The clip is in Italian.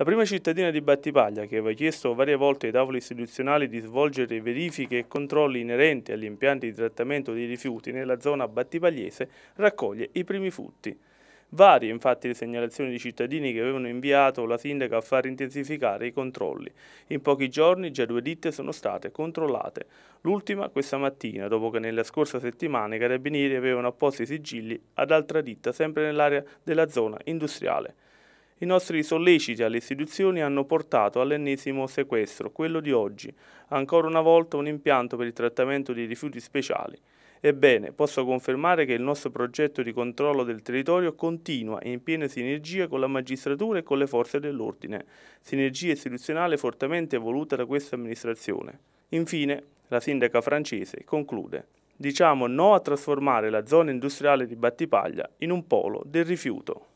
La prima cittadina di Battipaglia, che aveva chiesto varie volte ai tavoli istituzionali di svolgere verifiche e controlli inerenti agli impianti di trattamento dei rifiuti nella zona battipagliese, raccoglie i primi frutti. Varie infatti le segnalazioni di cittadini che avevano inviato la sindaca a far intensificare i controlli. In pochi giorni già due ditte sono state controllate, l'ultima questa mattina dopo che nella scorsa settimana i carabinieri avevano apposto i sigilli ad altra ditta sempre nell'area della zona industriale. I nostri solleciti alle istituzioni hanno portato all'ennesimo sequestro, quello di oggi, ancora una volta un impianto per il trattamento dei rifiuti speciali. Ebbene, posso confermare che il nostro progetto di controllo del territorio continua in piena sinergia con la magistratura e con le forze dell'ordine, sinergia istituzionale fortemente voluta da questa amministrazione. Infine, la sindaca francese conclude. Diciamo no a trasformare la zona industriale di Battipaglia in un polo del rifiuto.